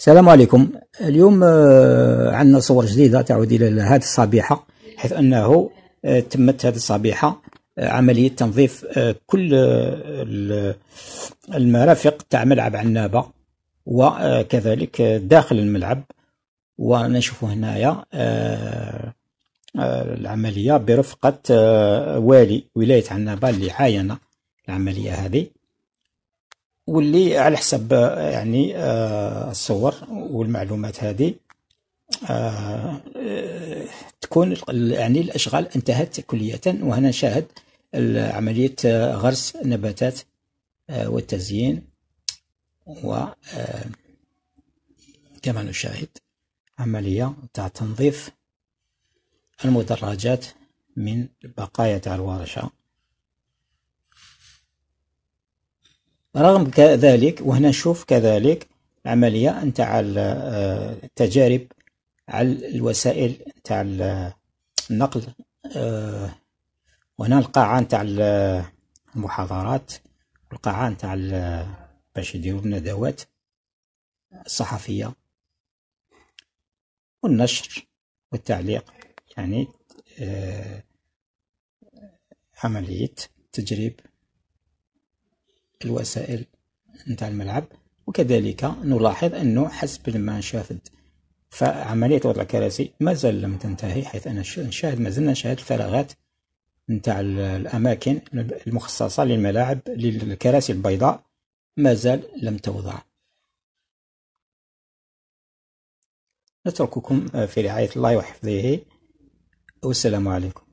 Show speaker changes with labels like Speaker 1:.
Speaker 1: السلام عليكم اليوم آه، عندنا صور جديدة تعود إلى هذه الصبيحة حيث أنه آه، تمت هذه الصبيحة آه، عملية تنظيف كل المرافق تاع ملعب عنابة وكذلك داخل الملعب ونشوف هنايا العملية برفقة والي ولاية عنابة اللي عاين العملية هذه واللي على حسب يعني آه، الصور والمعلومات هذه آه، تكون يعني الاشغال انتهت كليه وهنا نشاهد عمليه غرس النباتات آه، والتزيين و كما نشاهد عمليه تاع تنظيف المدرجات من بقايا تاع الورشه رغم ذلك وهنا نشوف كذلك عملية نتاع التجارب آه، على الوسائل نتاع آه، النقل آه، وهنا القاعة نتاع المحاضرات والقاعة نتاع باش يديروا الندوات الصحفية والنشر والتعليق يعني عملية تجريب الوسائل نتاع الملعب وكذلك نلاحظ أنه حسب ما شافت فعملية وضع الكراسي مازال لم تنتهي حيث أنا نشاهد مازلنا نشاهد الفراغات نتاع الأماكن المخصصة للملاعب للكراسي البيضاء مازال لم توضع نترككم في رعاية الله وحفظه والسلام عليكم